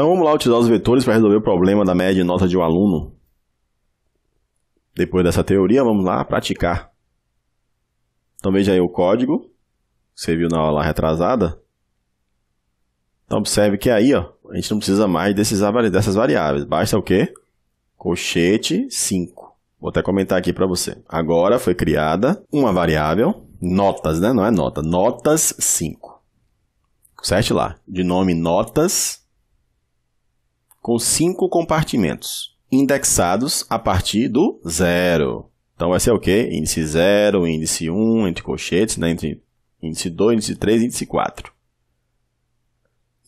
Então vamos lá utilizar os vetores para resolver o problema da média e nota de um aluno. Depois dessa teoria, vamos lá praticar. Então veja aí o código que você viu na aula retrasada. Então observe que aí ó, a gente não precisa mais desses, dessas variáveis. Basta o quê? Colchete 5. Vou até comentar aqui para você. Agora foi criada uma variável, notas, né? Não é nota, notas 5. Certo lá, de nome notas com cinco compartimentos, indexados a partir do zero. Então vai ser o quê? Índice 0, índice 1, um, entre colchetes, né? entre índice 2, índice 3, índice 4.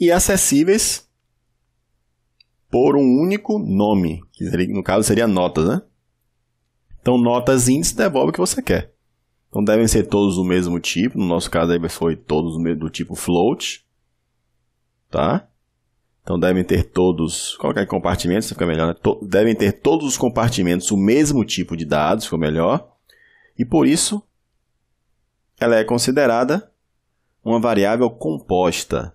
E acessíveis por um único nome, que no caso seria notas, né? Então notas índice devolve o que você quer. Então devem ser todos do mesmo tipo, no nosso caso aí foi todos do tipo float, tá? Então devem ter todos, qualquer compartimento, compartimentos, fica melhor, né? devem ter todos os compartimentos o mesmo tipo de dados, ficou melhor. E por isso, ela é considerada uma variável composta.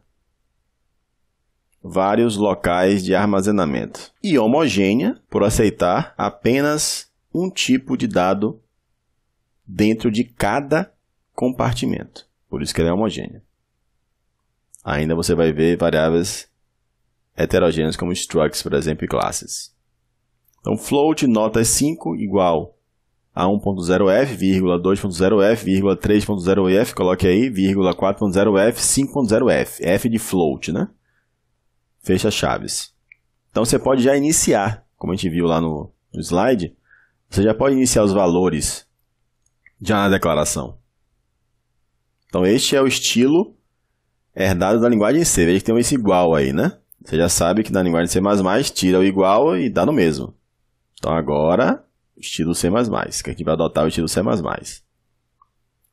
Vários locais de armazenamento. E homogênea por aceitar apenas um tipo de dado dentro de cada compartimento. Por isso que ela é homogênea. Ainda você vai ver variáveis heterogêneos como structs, por exemplo, e classes. Então, float nota 5 é igual a 1.0f, 2.0f, 3.0f, coloque aí, 4.0f, 5.0f, f de float, né? Fecha chaves. Então, você pode já iniciar, como a gente viu lá no, no slide, você já pode iniciar os valores já na declaração. Então, este é o estilo herdado da linguagem C. Veja que tem esse igual aí, né? Você já sabe que na linguagem C++, tira o igual e dá no mesmo. Então agora, estilo C++, que a gente vai adotar o estilo C++.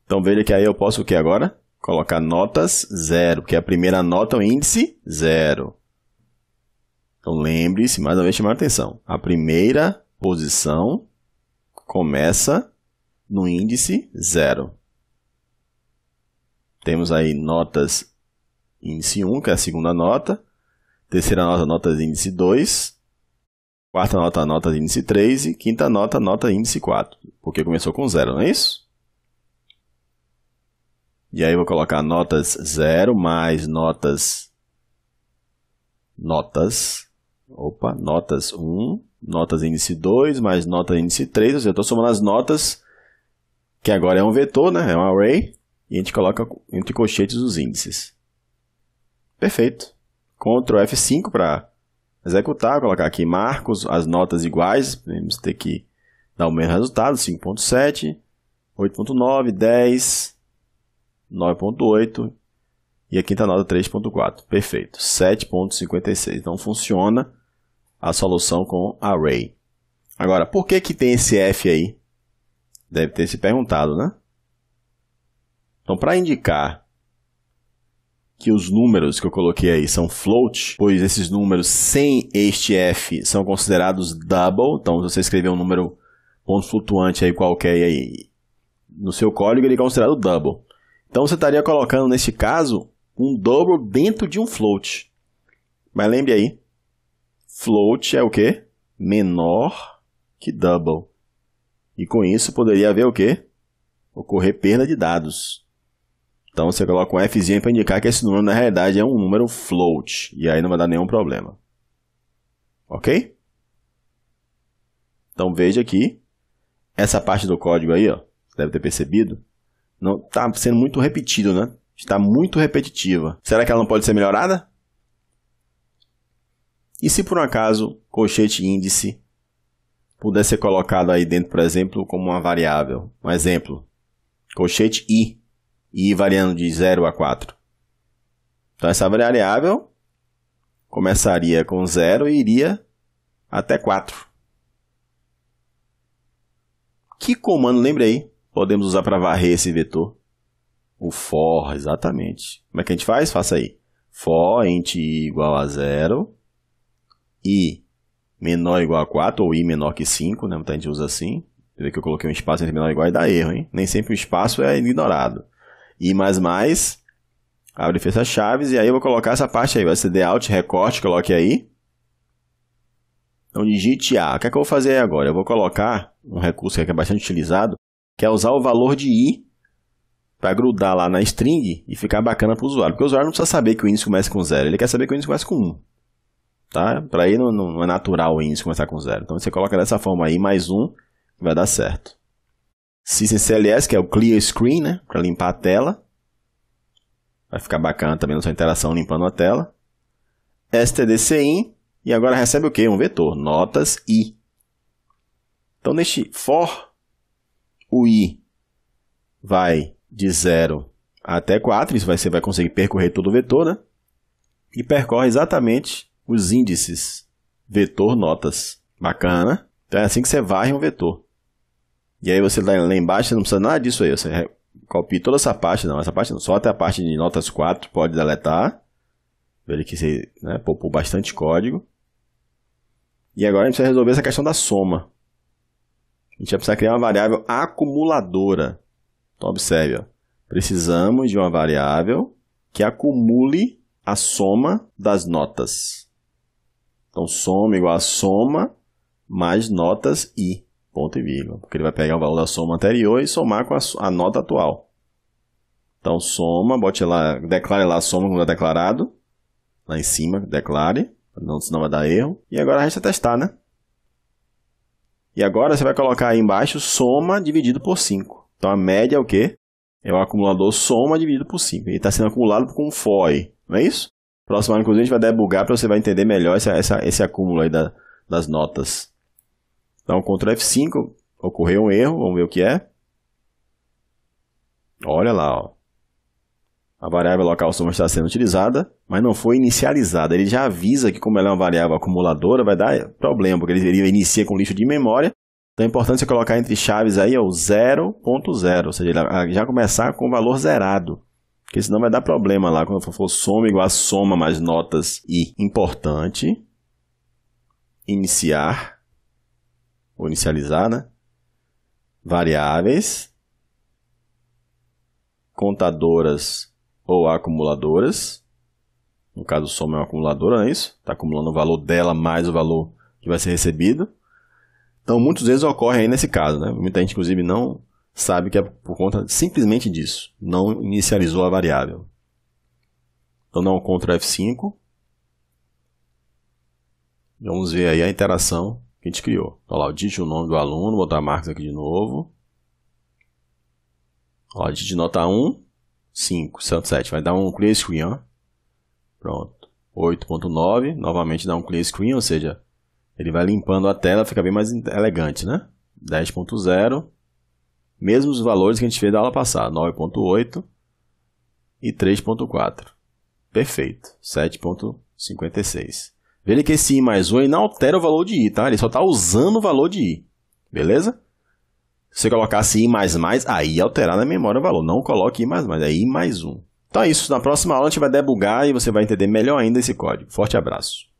Então veja que aí eu posso o que agora? Colocar notas zero, é a primeira nota é o índice zero. Então lembre-se, mais uma vez chamar a atenção, a primeira posição começa no índice zero. Temos aí notas índice 1, que é a segunda nota, Terceira nota, notas índice 2. Quarta nota, notas índice 3. E quinta nota, nota índice 4. Porque começou com zero, não é isso? E aí eu vou colocar notas 0 mais notas. Notas. Opa, notas 1, notas índice 2, mais nota índice 3. Ou seja, eu estou somando as notas, que agora é um vetor, né? é um array, e a gente coloca entre colchetes os índices. Perfeito. Ctrl F5 para executar, colocar aqui marcos, as notas iguais, vamos ter que dar o mesmo resultado, 5.7, 8.9, 10, 9.8 e a quinta nota 3.4. Perfeito, 7.56. Então funciona a solução com array. Agora, por que, que tem esse F aí? Deve ter se perguntado, né? Então, para indicar que os números que eu coloquei aí são float, pois esses números sem este f são considerados double. Então, se você escrever um número ponto flutuante aí qualquer aí no seu código, ele é considerado double. Então, você estaria colocando, neste caso, um double dentro de um float. Mas lembre aí, float é o quê? Menor que double. E com isso poderia haver o quê? Ocorrer perda de dados. Então você coloca um Fzinho para indicar que esse número na realidade é um número float. E aí não vai dar nenhum problema. Ok? Então veja aqui. Essa parte do código aí, ó, você deve ter percebido. Não Está sendo muito repetido, né? Está muito repetitiva. Será que ela não pode ser melhorada? E se por um acaso colchete índice pudesse ser colocado aí dentro, por exemplo, como uma variável? Um exemplo, colchete i e variando de 0 a 4. Então essa variável começaria com 0 e iria até 4. Que comando, lembra aí, podemos usar para varrer esse vetor? O for, exatamente. Como é que a gente faz? Faça aí. for int i igual a 0 e menor ou igual a 4, ou i menor que 5, né? Muita gente usa assim. Você vê que eu coloquei um espaço entre menor ou igual e dá erro, hein? Nem sempre o espaço é ignorado e mais mais. Abre e fecha chaves. E aí eu vou colocar essa parte aí. Vai ser de alt, recorte, coloque aí. Então digite A. O que é que eu vou fazer agora? Eu vou colocar um recurso que é bastante utilizado, que é usar o valor de I para grudar lá na string e ficar bacana para o usuário. Porque o usuário não precisa saber que o índice começa com zero. Ele quer saber que o índice começa com 1. Um, tá? Para ele não, não, é natural o índice começar com zero. Então você coloca dessa forma aí, mais um, vai dar certo. System que é o Clear Screen, né? Para limpar a tela. Vai ficar bacana também na sua interação limpando a tela. STDCIN. E agora recebe o quê? Um vetor. Notas I. Então, neste for, o I vai de 0 até 4. Isso você vai conseguir percorrer todo o vetor, né? E percorre exatamente os índices vetor notas. Bacana. Então, é assim que você varre um vetor. E aí você tá lá, embaixo, não precisa nada disso aí. Você copia toda essa parte, não, essa parte não, só até a parte de notas 4, pode deletar. Ele que você né, poupou bastante código. E agora a gente precisa resolver essa questão da soma. A gente vai precisar criar uma variável acumuladora. Então, observe. Ó. Precisamos de uma variável que acumule a soma das notas. Então, soma igual a soma mais notas i ponto e vírgula, porque ele vai pegar o valor da soma anterior e somar com a, a nota atual. Então, soma, bote lá, declare lá a soma como está declarado, lá em cima, declare, não, senão vai dar erro. E agora resta testar, né? E agora você vai colocar aí embaixo soma dividido por 5. Então, a média é o quê? É o acumulador soma dividido por 5. Ele está sendo acumulado com FOI, não é isso? Próximo ano, inclusive, a gente vai debugar para você vai entender melhor essa, essa, esse acúmulo aí da, das notas. Dá um Ctrl F5, ocorreu um erro, vamos ver o que é. Olha lá, ó. A variável local soma está sendo utilizada, mas não foi inicializada. Ele já avisa que, como ela é uma variável acumuladora, vai dar problema, porque ele, inicia com lixo de memória. Então é importante você colocar entre chaves aí é o 0.0, ou seja, ele já começar com o valor zerado. Porque senão vai dar problema lá quando for soma igual a soma mais notas e importante. Iniciar Vou inicializar, né? Variáveis. Contadoras ou acumuladoras. No caso, soma é uma acumuladora, não é isso? Está acumulando o valor dela mais o valor que vai ser recebido. Então, muitas vezes ocorre aí nesse caso, né? Muita gente, inclusive, não sabe que é por conta simplesmente disso. Não inicializou a variável. Então, não um Ctrl F5. Vamos ver aí a interação que a gente criou. Olha lá, digite o nome do aluno, vou botar marcas aqui de novo. Ó, digite nota 1, 5, 107. Vai dar um clear screen, ó. Pronto. 8.9, novamente dá um clear screen, ou seja, ele vai limpando a tela, fica bem mais elegante, né? 10.0, mesmos valores que a gente fez da aula passada, 9.8 e 3.4. Perfeito, 7.56. Veja que esse i mais 1 não altera o valor de i, tá? Ele só está usando o valor de i, beleza? Se você colocasse assim, i mais mais, aí alterar na memória o valor. Não coloque i mais mais, é i mais 1. Então é isso. Na próxima aula a gente vai debugar e você vai entender melhor ainda esse código. Forte abraço.